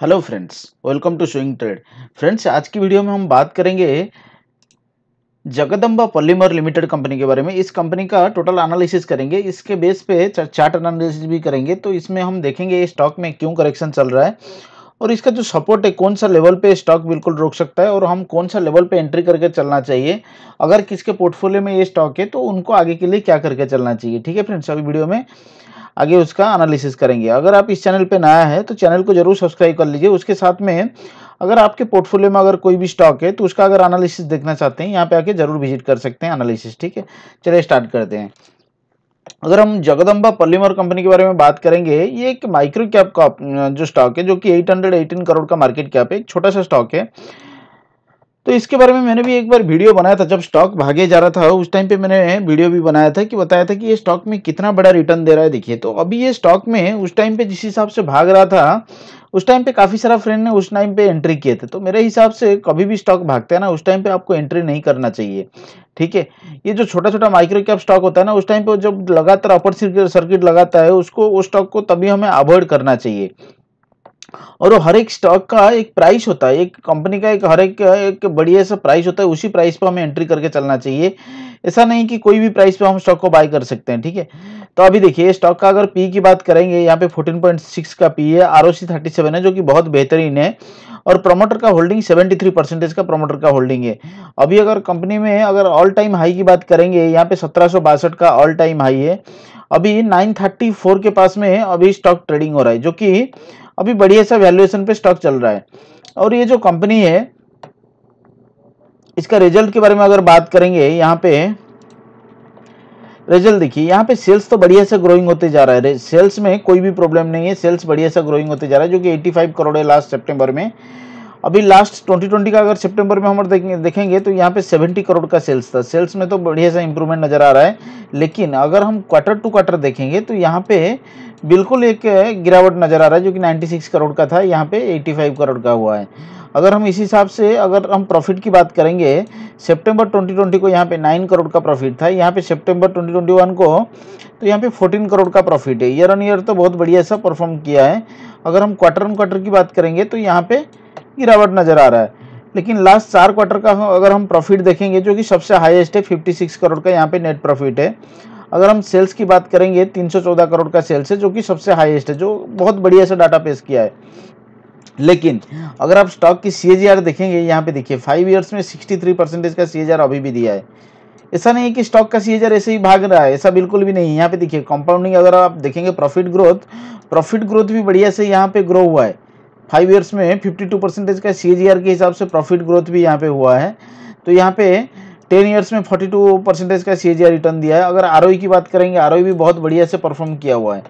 hello friends welcome to swing trade friends आज की video में हम बात करेंगे जगदम्बा पॉलीमर लिमिटेड कंपनी के बारे में इस कंपनी का टोटल एनालिसिस करेंगे इसके बेस पे चार्ट एनालिसिस भी करेंगे तो इसमें हम देखेंगे स्टॉक में क्यों करेक्शन चल रहा है और इसका जो सपोर्ट है कौन सा लेवल पे स्टॉक बिल्कुल रोक सकता है और हम कौन सा लेवल पे एंट्री करके चलना चाहिए अगर किसके पोर्टफोलियो में ये स्टॉक है तो उनको आगे के लिए क्या करके चलना चाहिए ठीक है फ्रेंड्स अभी वीडियो में आगे उसका एनालिसिस करेंगे अगर आप इस चैनल पे नया है तो चैनल को जरूर सब्सक्राइब कर लीजिए उसके साथ में अगर आपके पोर्टफोलियो में अगर कोई भी स्टॉक है तो उसका अगर एनालिसिस देखना चाहते हैं यहाँ पे आके जरूर विजिट कर सकते हैं एनालिसिस ठीक है चलिए स्टार्ट करते हैं अगर हम जगदम्बा पल्लीमोर कंपनी के बारे में बात करेंगे ये एक माइक्रो कैप का जो स्टॉक है जो कि 818 करोड़ का मार्केट कैप है एक छोटा सा स्टॉक है तो इसके बारे में मैंने भी एक बार वीडियो बनाया था जब स्टॉक भागे जा रहा था उस टाइम पे मैंने वीडियो भी बनाया था कि बताया था कि ये स्टॉक में कितना बड़ा रिटर्न दे रहा है देखिए तो अभी ये स्टॉक में उस टाइम पे जिस हिसाब से भाग रहा था उस टाइम पे काफ़ी सारा फ्रेंड ने उस टाइम पे एंट्री किए थे तो मेरे हिसाब से कभी भी स्टॉक भागते हैं ना उस टाइम पे आपको एंट्री नहीं करना चाहिए ठीक है ये जो छोटा छोटा माइक्रो कैप स्टॉक होता है ना उस टाइम पे जब लगातार अपर सर्किट लगाता है उसको उस स्टॉक को तभी हमें अवॉइड करना चाहिए और वो हर एक स्टॉक का एक प्राइस होता है एक कंपनी का एक हर एक एक बढ़िया सा प्राइस होता है उसी प्राइस पर हमें एंट्री करके चलना चाहिए ऐसा नहीं कि कोई भी प्राइस पर हम स्टॉक को बाय कर सकते हैं ठीक है तो अभी देखिए स्टॉक का अगर पी की बात करेंगे यहाँ पे 14.6 का पी है आर ओ है जो कि बहुत बेहतरीन है और प्रमोटर का होल्डिंग 73 परसेंटेज का प्रमोटर का होल्डिंग है अभी अगर कंपनी में अगर ऑल टाइम हाई की बात करेंगे यहाँ पे सत्रह का ऑल टाइम हाई है अभी 934 के पास में अभी स्टॉक ट्रेडिंग हो रहा है जो कि अभी बढ़िया सा वैल्यूएशन पे स्टॉक चल रहा है और ये जो कंपनी है इसका रिजल्ट के बारे में अगर बात करेंगे यहाँ पे रिजल्ट देखिए यहाँ पे सेल्स तो बढ़िया से ग्रोइंग होते जा रहा है सेल्स में कोई भी प्रॉब्लम नहीं है सेल्स बढ़िया से ग्रोइंग होते जा रहा है जो कि 85 करोड़ है लास्ट सितंबर में अभी लास्ट 2020 का अगर सितंबर में हम देखेंगे तो यहाँ पे 70 करोड़ का सेल्स था सेल्स में तो बढ़िया सा इंप्रूवमेंट नज़र आ रहा है लेकिन अगर हम क्वार्टर टू क्वार्टर देखेंगे तो यहाँ पे बिल्कुल एक गिरावट नज़र आ रहा है जो कि 96 करोड़ का था यहाँ पे 85 करोड़ का हुआ है अगर हम इस हिसाब से अगर हम प्रॉफिट की बात करेंगे सितंबर 2020 को यहाँ पे 9 करोड़ का प्रॉफिट था यहाँ पे सितंबर 2021 को तो यहाँ पे 14 करोड़ का प्रॉफिट है ईयर ऑन ईयर तो बहुत बढ़िया सा परफॉर्म किया है अगर हम क्वार्टर ऑन क्वार्टर की बात करेंगे तो यहाँ पर गिरावट नज़र आ रहा है लेकिन लास्ट चार क्वार्टर का अगर हम प्रॉफिट देखेंगे जो कि सबसे हाईएस्ट है 56 करोड़ का यहाँ पे नेट प्रॉफिट है अगर हम सेल्स की बात करेंगे 314 करोड़ का सेल्स है जो कि सबसे हाईएस्ट है जो बहुत बढ़िया सा डाटा पेश किया है लेकिन अगर आप स्टॉक की सी देखेंगे यहाँ पे देखिए फाइव ईयर्स में 63 परसेंटेज का सी अभी भी दिया है ऐसा नहीं है कि स्टॉक का सी ऐसे ही भाग रहा है ऐसा बिल्कुल भी नहीं है यहाँ पे देखिए कंपाउंडिंग अगर आप देखेंगे प्रॉफिट ग्रोथ प्रॉफिट ग्रोथ भी बढ़िया से यहाँ पे ग्रो हुआ है फाइव ईयर्स में 52 परसेंटेज का सी के हिसाब से प्रॉफिट ग्रोथ भी यहाँ पे हुआ है तो यहाँ पे टेन ईयर्स में फोर्टी टू परसेंटेज का सी रिटर्न दिया है अगर आर e की बात करेंगे आर e भी बहुत बढ़िया से परफॉर्म किया हुआ है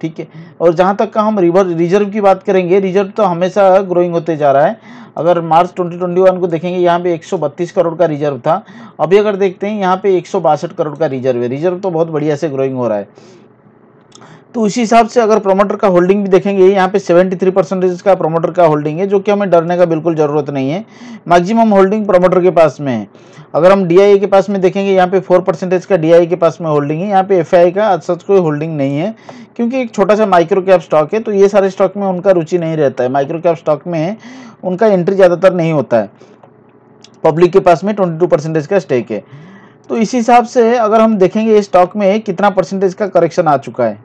ठीक है और जहाँ तक का हम रिवर रिजर्व की बात करेंगे रिजर्व तो हमेशा ग्रोइंग होते जा रहा है अगर मार्च 2021 को देखेंगे यहाँ पे 132 करोड़ का रिजर्व था अभी अगर देखते हैं यहाँ पे एक करोड़ का रिजर्व है रिजर्व तो बहुत बढ़िया से ग्रोइंग हो रहा है तो उसी हिसाब से अगर प्रोमोटर का होल्डिंग भी देखेंगे यहाँ पे 73 परसेंटेज का प्रोमोटर का होल्डिंग है जो कि हमें डरने का बिल्कुल ज़रूरत नहीं है मैक्सिमम होल्डिंग प्रोमोटर के पास में है अगर हम डी के पास में देखेंगे यहाँ पे 4 परसेंटेज का डी के पास में होल्डिंग है यहाँ पे एफ का आज सच कोई होल्डिंग नहीं है क्योंकि एक छोटा सा माइक्रो कैप स्टॉक है तो ये सारे स्टॉक में उनका रुचि नहीं रहता है माइक्रो कैप स्टॉक में उनका एंट्री ज़्यादातर नहीं होता है पब्लिक के पास में ट्वेंटी परसेंटेज का स्टेक है तो इसी हिसाब से अगर हम देखेंगे इस स्टॉक में कितना परसेंटेज का करेक्शन आ चुका है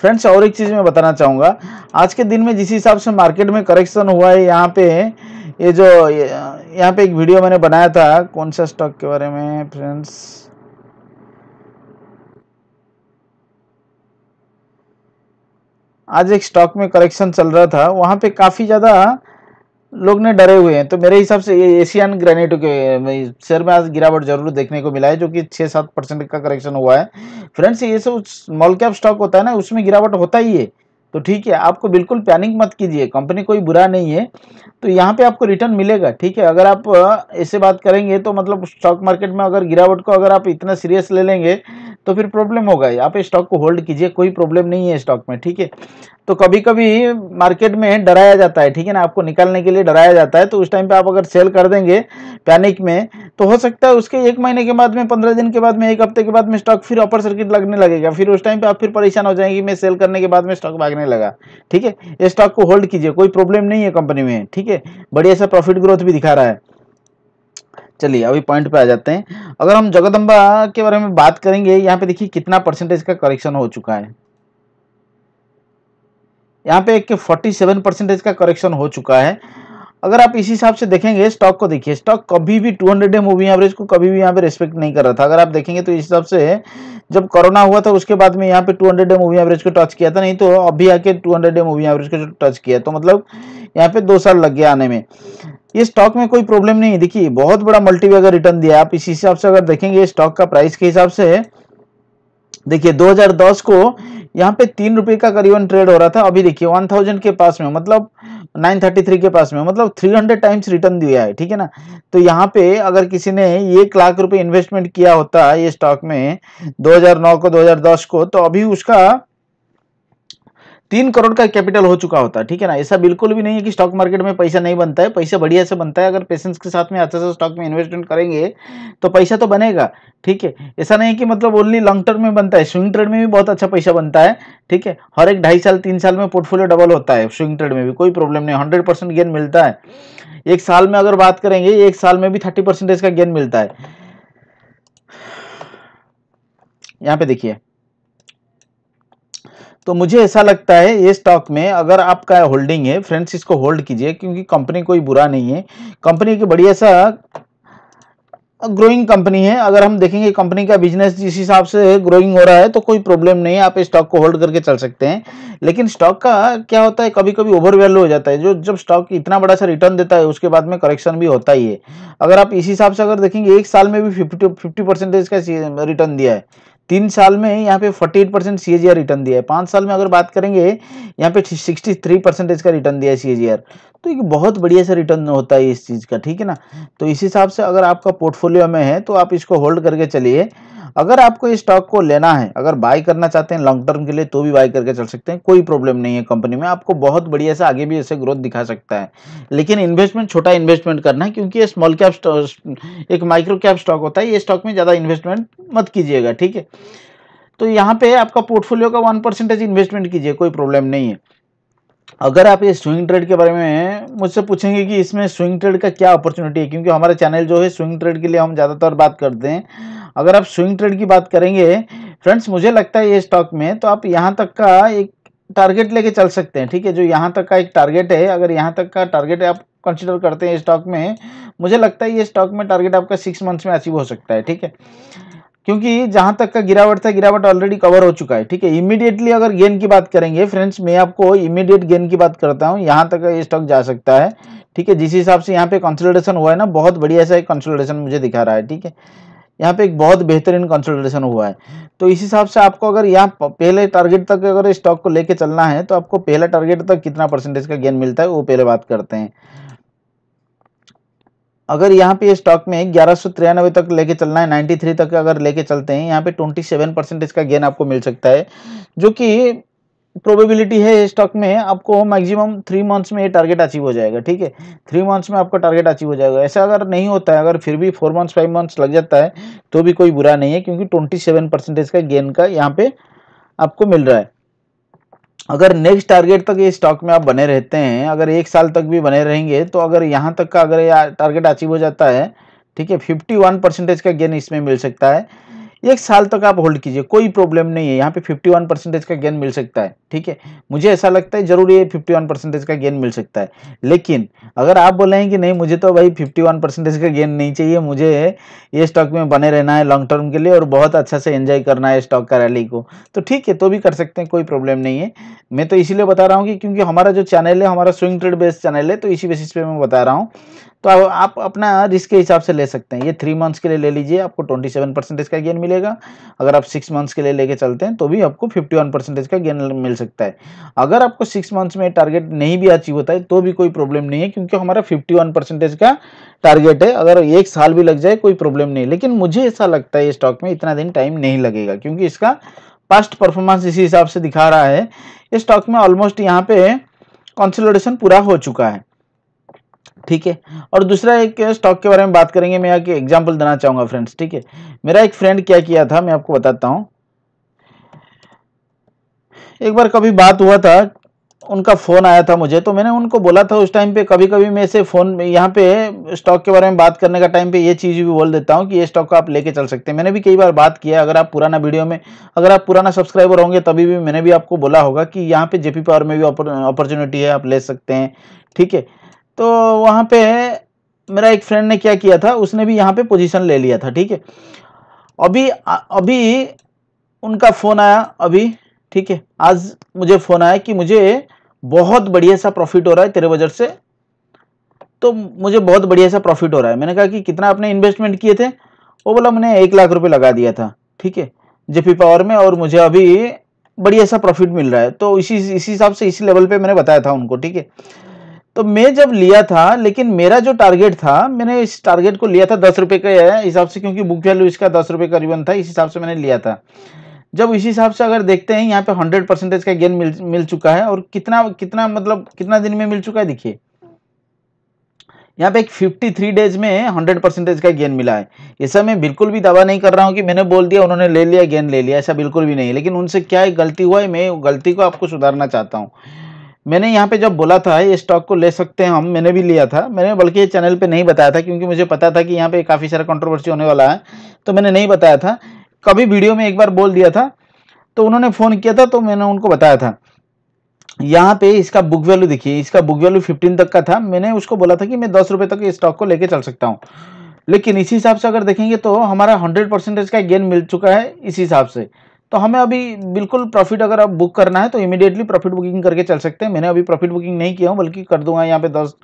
फ्रेंड्स और एक चीज़ मैं बताना चाहूँगा आज के दिन में जिस हिसाब से मार्केट में करेक्शन हुआ है यहाँ पे ये जो यहाँ पे एक वीडियो मैंने बनाया था कौन सा स्टॉक के बारे में फ्रेंड्स आज एक स्टॉक में करेक्शन चल रहा था वहाँ पे काफ़ी ज़्यादा लोग ने डरे हुए हैं तो मेरे हिसाब से ये एशियन ग्रेनेट के शेयर में आज गिरावट जरूर देखने को मिला है जो कि छः सात परसेंट का करेक्शन हुआ है फ्रेंड्स ये सब स्मॉल कैप स्टॉक होता है ना उसमें गिरावट होता ही है तो ठीक है आपको बिल्कुल पैनिक मत कीजिए कंपनी कोई बुरा नहीं है तो यहाँ पे आपको रिटर्न मिलेगा ठीक है अगर आप ऐसे बात करेंगे तो मतलब स्टॉक मार्केट में अगर गिरावट को अगर आप इतना सीरियस ले लेंगे तो फिर प्रॉब्लम होगा आप स्टॉक को होल्ड कीजिए कोई प्रॉब्लम नहीं है स्टॉक में ठीक है तो कभी कभी मार्केट में डराया जाता है ठीक है ना आपको निकालने के लिए डराया जाता है तो उस टाइम पे आप अगर सेल कर देंगे पैनिक में तो हो सकता है उसके एक महीने के बाद में पंद्रह दिन के बाद में एक हफ्ते के बाद में स्टॉक फिर अपर सर्किट लगने लगेगा फिर उस टाइम पे आप फिर परेशान हो जाएंगे मैं सेल करने के बाद में स्टॉक भागने करने लगा ठीक है ये स्टॉक को होल्ड कीजिए कोई प्रॉब्लम नहीं है कंपनी में ठीक है बढ़िया सा प्रॉफिट ग्रोथ भी दिखा रहा है चलिए अभी पॉइंट पे आ जाते हैं अगर हम जगदम्बा के बारे में बात करेंगे यहाँ पे देखिए कितना परसेंटेज का करेक्शन हो चुका है यहाँ पे एक फोर्टी सेवन परसेंटेज का करेक्शन हो चुका है अगर आप इसी हिसाब से देखेंगे स्टॉक को देखिए स्टॉक कभी भी 200 हंड्रेड डे मूविंग एवरेज को कभी भी यहाँ पे रेस्पेक्ट नहीं कर रहा था अगर आप देखेंगे तो इस हिसाब से जब कोरोना हुआ था उसके बाद में यहाँ पे 200 डे मूविंग एवरेज को टच किया था नहीं तो अभी आके 200 डे मूविंग एवरेज को टच किया तो मतलब यहाँ पे दो साल लग गया आने में ये स्टॉक में कोई प्रॉब्लम नहीं देखिए बहुत बड़ा मल्टीवेगर रिटर्न दिया आप इसी हिसाब से अगर देखेंगे स्टॉक का प्राइस के हिसाब से देखिए 2010 को यहाँ पे तीन रुपए का करीबन ट्रेड हो रहा था अभी देखिए 1000 के पास में मतलब 933 के पास में मतलब 300 टाइम्स रिटर्न दिया है ठीक है ना तो यहाँ पे अगर किसी ने एक लाख रुपए इन्वेस्टमेंट किया होता ये स्टॉक में 2009 को 2010 को तो अभी उसका तीन करोड़ का कैपिटल हो चुका होता है ठीक है ना ऐसा बिल्कुल भी नहीं है कि स्टॉक मार्केट में पैसा नहीं बनता है पैसा बढ़िया से बनता है अगर पेशेंस के साथ में अच्छा से स्टॉक में इन्वेस्टमेंट करेंगे तो पैसा तो बनेगा ठीक है ऐसा नहीं कि मतलब ओनली लॉन्ग टर्म में बनता है स्विंग ट्रेड में भी बहुत अच्छा पैसा बनता है ठीक है हर एक ढाई साल तीन साल में पोर्टफोलियो डबल होता है स्विंग ट्रेड में भी कोई प्रॉब्लम नहीं हंड्रेड परसेंट गेन मिलता है एक साल में अगर बात करेंगे एक साल में भी थर्टी परसेंटेज का गेन मिलता है यहाँ पे देखिए तो मुझे ऐसा लगता है ये स्टॉक में अगर आपका होल्डिंग है फ्रेंड्स इसको होल्ड कीजिए क्योंकि कंपनी कोई बुरा नहीं है कंपनी की बढ़िया सा ग्रोइंग कंपनी है अगर हम देखेंगे कंपनी का बिजनेस जिस हिसाब से ग्रोइंग हो रहा है तो कोई प्रॉब्लम नहीं है आप स्टॉक को होल्ड करके चल सकते हैं लेकिन स्टॉक का क्या होता है कभी कभी ओवर वैल्यू हो जाता है जो जब स्टॉक इतना बड़ा सा रिटर्न देता है उसके बाद में करेक्शन भी होता ही है अगर आप इस हिसाब से अगर देखेंगे एक साल में भी फिफ्टी फिफ्टी परसेंटेज का रिटर्न दिया है तीन साल में यहाँ पे 48 परसेंट सी रिटर्न दिया है पाँच साल में अगर बात करेंगे यहाँ पे 63 परसेंटेज का रिटर्न दिया है सी तो एक बहुत बढ़िया सा रिटर्न होता है इस चीज़ का ठीक है ना तो इस हिसाब से अगर आपका पोर्टफोलियो में है तो आप इसको होल्ड करके चलिए अगर आपको इस स्टॉक को लेना है अगर बाय करना चाहते हैं लॉन्ग टर्म के लिए तो भी बाय करके चल सकते हैं कोई प्रॉब्लम नहीं है कंपनी में आपको बहुत बढ़िया से आगे भी ऐसे ग्रोथ दिखा सकता है लेकिन इन्वेस्टमेंट छोटा इन्वेस्टमेंट करना है क्योंकि ये स्मॉल कैप एक माइक्रो कैप स्टॉक होता है ये स्टॉक में ज़्यादा इन्वेस्टमेंट मत कीजिएगा ठीक है तो यहाँ पे आपका पोर्टफोलियो का वन परसेंटेज इन्वेस्टमेंट कीजिए कोई प्रॉब्लम नहीं है अगर आप ये स्विंग ट्रेड के बारे में मुझसे पूछेंगे कि इसमें स्विंग ट्रेड का क्या अपॉर्चुनिटी है क्योंकि हमारा चैनल जो है स्विंग ट्रेड के लिए हम ज़्यादातर बात करते हैं अगर आप स्विंग ट्रेड की बात करेंगे फ्रेंड्स मुझे लगता है ये स्टॉक में तो आप यहाँ तक का एक टारगेट लेके चल सकते हैं ठीक है जो यहाँ तक का एक टारगेट है अगर यहाँ तक का टारगेट आप कंसिडर करते हैं स्टॉक में मुझे लगता है ये स्टॉक में टारगेट आपका सिक्स मंथ्स में अचीव हो सकता है ठीक है क्योंकि जहां तक का गिरावट था गिरावट ऑलरेडी कवर हो चुका है ठीक है इमीडिएटली अगर गेन की बात करेंगे फ्रेंड्स मैं आपको इमीडिएट गेन की बात करता हूं यहां तक ये स्टॉक जा सकता है ठीक है जिस हिसाब से यहाँ पे कंसोलिडेशन हुआ है ना बहुत बढ़िया सा एक कंसोलिडेशन मुझे दिखा रहा है ठीक है यहाँ पे एक बहुत बेहतरीन कंसल्टेशन हुआ है तो इस हिसाब से आपको अगर यहाँ पहले टारगेट तक अगर स्टॉक को लेके चलना है तो आपको पहला टारगेट तक कितना परसेंटेज का गेन मिलता है वो पहले बात करते हैं अगर यहाँ पे स्टॉक में ग्यारह तक लेके चलना है 93 तक अगर लेके चलते हैं यहाँ पे 27 परसेंटेज का गेन आपको मिल सकता है जो कि प्रोबेबिलिटी है स्टॉक में आपको मैक्सिमम थ्री मंथ्स में ये टारगेट अचीव हो जाएगा ठीक है थ्री मंथ्स में आपका टारगेट अचीव हो जाएगा ऐसा अगर नहीं होता है अगर फिर भी फोर मंथ्स फाइव मंथ्स लग जाता है तो भी कोई बुरा नहीं है क्योंकि ट्वेंटी सेवन परसेंटेज का गेन का यहाँ पे आपको मिल रहा है अगर नेक्स्ट टारगेट तक ये स्टॉक में आप बने रहते हैं अगर एक साल तक भी बने रहेंगे तो अगर यहाँ तक का अगर टारगेट अचीव हो जाता है ठीक है फिफ्टी वन परसेंटेज का गेन इसमें मिल सकता है एक साल तक आप होल्ड कीजिए कोई प्रॉब्लम नहीं है यहाँ पे 51 परसेंटेज का गेन मिल सकता है ठीक है मुझे ऐसा लगता है जरूरी है 51 परसेंटेज का गेन मिल सकता है लेकिन अगर आप बोले हैं कि नहीं मुझे तो भाई 51 परसेंटेज का गेन नहीं चाहिए मुझे ये स्टॉक में बने रहना है लॉन्ग टर्म के लिए और बहुत अच्छा से एंजॉय करना है स्टॉक का रैली को तो ठीक है तो भी कर सकते हैं कोई प्रॉब्लम नहीं है मैं तो इसीलिए बता रहा हूँ कि क्योंकि हमारा जो चैनल है हमारा स्विंग ट्रेड बेस्ड चैनल है तो इसी बेसिस पर मैं बता रहा हूँ तो आप अपना रिस्क के हिसाब से ले सकते हैं ये थ्री मंथ्स के लिए ले लीजिए आपको ट्वेंटी सेवन परसेंटेज का गेन मिलेगा अगर आप सिक्स मंथ्स के लिए लेके चलते हैं तो भी आपको फिफ्टी वन परसेंटेज का गेन मिल सकता है अगर आपको सिक्स मंथ्स में टारगेट नहीं भी अचीव होता है तो भी कोई प्रॉब्लम नहीं है क्योंकि हमारा फिफ्टी वन परसेंटेज का टारगेट है अगर एक साल भी लग जाए कोई प्रॉब्लम नहीं लेकिन मुझे ऐसा लगता है ये स्टॉक में इतना दिन टाइम नहीं लगेगा क्योंकि इसका पास्ट परफॉर्मेंस इसी हिसाब से दिखा रहा है इस स्टॉक में ऑलमोस्ट यहाँ पे कंसोलिडेशन पूरा हो चुका है ठीक है और दूसरा एक स्टॉक के बारे में बात करेंगे मैं यहाँ एग्जाम्पल देना चाहूंगा फ्रेंड्स ठीक है मेरा एक फ्रेंड क्या किया था मैं आपको बताता हूँ एक बार कभी बात हुआ था उनका फ़ोन आया था मुझे तो मैंने उनको बोला था उस टाइम पे कभी कभी मैं से फ़ोन यहाँ पे स्टॉक के बारे में बात करने का टाइम पे ये चीज़ भी बोल देता हूँ कि ये स्टॉक को आप लेके चल सकते हैं मैंने भी कई बार बात किया अगर आप पुराना वीडियो में अगर आप पुराना सब्सक्राइबर होंगे तभी भी मैंने भी आपको बोला होगा कि यहाँ पे जेपी पावर में भी अपॉर्चुनिटी है आप ले सकते हैं ठीक है तो वहाँ पे मेरा एक फ्रेंड ने क्या किया था उसने भी यहाँ पे पोजीशन ले लिया था ठीक है अभी अभी उनका फ़ोन आया अभी ठीक है आज मुझे फ़ोन आया कि मुझे बहुत बढ़िया सा प्रॉफिट हो रहा है तेरे बजट से तो मुझे बहुत बढ़िया सा प्रॉफिट हो रहा है मैंने कहा कि कितना आपने इन्वेस्टमेंट किए थे वो बोला मैंने एक लाख रुपये लगा दिया था ठीक है जेपी पावर में और मुझे अभी बढ़िया सा प्रॉफिट मिल रहा है तो इसी इसी हिसाब से इसी लेवल पे मैंने बताया था उनको ठीक है तो मैं जब लिया था लेकिन मेरा जो टारगेट था मैंने इस टारगेट को लिया था दस रुपये के हिसाब से क्योंकि बुक वैल्यू इसका दस रुपये करीबन था इस हिसाब से मैंने लिया था जब इसी हिसाब से अगर देखते हैं यहाँ पे हंड्रेड परसेंटेज का गेन मिल मिल चुका है और कितना कितना मतलब कितना दिन में मिल चुका है देखिए यहाँ पे एक 53 डेज में हंड्रेड परसेंटेज का गेन मिला है ऐसा मैं बिल्कुल भी दावा नहीं कर रहा हूँ कि मैंने बोल दिया उन्होंने ले लिया गेन ले लिया ऐसा बिल्कुल भी नहीं लेकिन उनसे क्या गलती हुआ है मैं गलती को आपको सुधारना चाहता हूँ मैंने यहाँ पे जब बोला था ये स्टॉक को ले सकते हैं हम मैंने भी लिया था मैंने बल्कि चैनल पे नहीं बताया था क्योंकि मुझे पता था कि यहाँ पे काफ़ी सारा कंट्रोवर्सी होने वाला है तो मैंने नहीं बताया था कभी वीडियो में एक बार बोल दिया था तो उन्होंने फ़ोन किया था तो मैंने उनको बताया था यहाँ पे इसका बुक वैल्यू देखिए इसका बुक वैल्यू फिफ्टीन तक का था मैंने उसको बोला था कि मैं दस रुपये तक स्टॉक को लेकर चल सकता हूँ लेकिन इसी हिसाब से अगर देखेंगे तो हमारा हंड्रेड परसेंटेज का गेन मिल चुका है इसी हिसाब से तो हमें अभी बिल्कुल प्रॉफिट अगर आप बुक करना है तो इमीडिएटली प्रॉफिट बुकिंग करके चल सकते हैं मैंने अभी प्रॉफिट बुकिंग नहीं किया हूँ बल्कि कर दूंगा यहाँ पे दस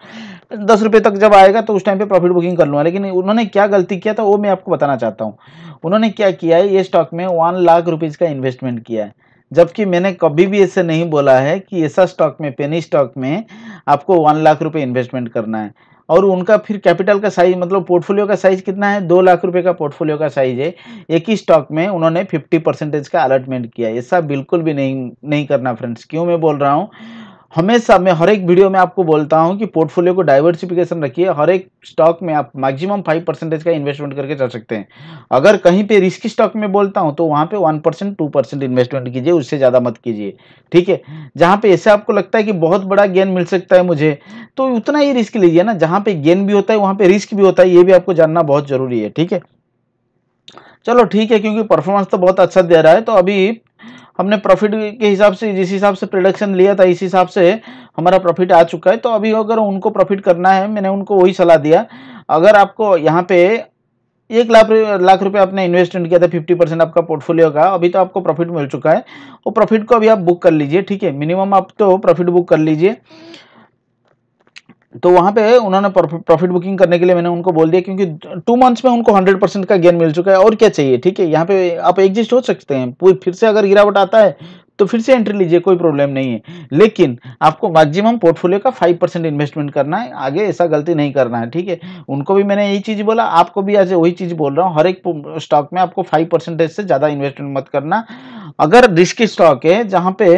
दस रुपये तक जब आएगा तो उस टाइम पे प्रॉफिट बुकिंग कर लूँगा लेकिन उन्होंने क्या गलती किया था वो मैं आपको बताना चाहता हूँ उन्होंने क्या किया है ये स्टॉक में वन लाख रुपीज़ का इन्वेस्टमेंट किया है जबकि मैंने कभी भी ऐसे नहीं बोला है कि ऐसा स्टॉक में पेनी स्टॉक में आपको वन लाख रुपये इन्वेस्टमेंट करना है और उनका फिर कैपिटल का साइज मतलब पोर्टफोलियो का साइज कितना है दो लाख रुपए का पोर्टफोलियो का साइज है एक ही स्टॉक में उन्होंने फिफ्टी परसेंटेज का अलॉटमेंट किया ऐसा बिल्कुल भी नहीं नहीं करना फ्रेंड्स क्यों मैं बोल रहा हूँ हमेशा मैं हर एक वीडियो में आपको बोलता हूं कि पोर्टफोलियो को डाइवर्सिफिकेशन रखिए हर एक स्टॉक में आप मैक्सिमम फाइव परसेंटेज का इन्वेस्टमेंट करके चल सकते हैं अगर कहीं पे रिस्की स्टॉक में बोलता हूं तो वहां पे one percent two percent investment कीजिए उससे ज़्यादा मत कीजिए ठीक है जहां पे ऐसे आपको लगता है कि बहुत बड़ा गेन मिल सकता है मुझे तो उतना ही रिस्क लीजिए ना जहाँ पे गेन भी होता है वहाँ पर रिस्क भी होता है ये भी आपको जानना बहुत ज़रूरी है ठीक है चलो ठीक है क्योंकि परफॉर्मेंस तो बहुत अच्छा दे रहा है तो अभी हमने प्रॉफिट के हिसाब से जिस हिसाब से प्रोडक्शन लिया था इस हिसाब से हमारा प्रॉफिट आ चुका है तो अभी अगर उनको प्रॉफिट करना है मैंने उनको वही सलाह दिया अगर आपको यहाँ पे एक लाख लाख रुपए आपने इन्वेस्टमेंट किया था फिफ्टी परसेंट आपका पोर्टफोलियो का अभी तो आपको प्रॉफिट मिल चुका है वो प्रॉफिट को अभी आप बुक कर लीजिए ठीक है मिनिमम आप तो प्रॉफिट बुक कर लीजिए तो वहाँ पे उन्होंने प्रॉफिट बुकिंग करने के लिए मैंने उनको बोल दिया क्योंकि टू मंथ्स में उनको हंड्रेड परसेंट का गेन मिल चुका है और क्या चाहिए ठीक है यहाँ पे आप एग्जिस्ट हो सकते हैं फिर से अगर गिरावट आता है तो फिर से एंट्री लीजिए कोई प्रॉब्लम नहीं है लेकिन आपको मैक्सिमम पोर्टफोलियो का फाइव परसेंट इन्वेस्टमेंट करना है आगे ऐसा गलती नहीं करना है ठीक है उनको भी मैंने यही चीज़ बोला आपको भी आज वही चीज़ बोल रहा हूँ हर एक स्टॉक में आपको फाइव परसेंटेज से ज़्यादा इन्वेस्टमेंट मत करना अगर रिस्की स्टॉक है जहाँ पे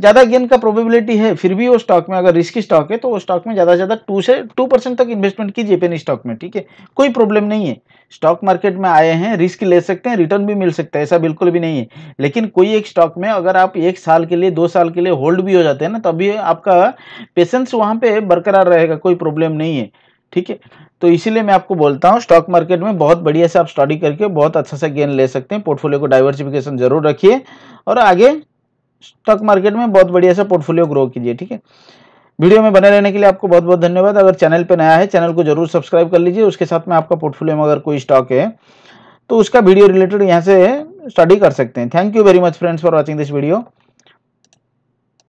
ज़्यादा गेन का प्रोबेबिलिटी है फिर भी वो स्टॉक में अगर रिस्की स्टॉक है तो वो स्टॉक में ज़्यादा से ज़्यादा टू से टू परसेंट तक इन्वेस्टमेंट कीजिए पेनी स्टॉक में ठीक है कोई प्रॉब्लम नहीं है स्टॉक मार्केट में आए हैं रिस्क ले सकते हैं रिटर्न भी मिल सकता है ऐसा बिल्कुल भी नहीं है लेकिन कोई एक स्टॉक में अगर आप एक साल के लिए दो साल के लिए होल्ड भी हो जाते हैं ना तभी आपका पेशेंस वहाँ पर बरकरार रहेगा कोई प्रॉब्लम नहीं है ठीक है तो इसीलिए मैं आपको बोलता हूँ स्टॉक मार्केट में बहुत बढ़िया से आप स्टडी करके बहुत अच्छा सा गेन ले सकते हैं पोर्टफोलियो को डाइवर्सिफिकेशन जरूर रखिए और आगे स्टॉक मार्केट में बहुत बढ़िया सा पोर्टफोलियो ग्रो कीजिए ठीक है वीडियो में बने रहने के लिए आपको बहुत बहुत धन्यवाद अगर चैनल पर नया है चैनल को जरूर सब्सक्राइब कर लीजिए उसके साथ में आपका पोर्टफोलियो में अगर कोई स्टॉक है तो उसका वीडियो रिलेटेड यहाँ से स्टडी कर सकते हैं thank you very much friends for watching this video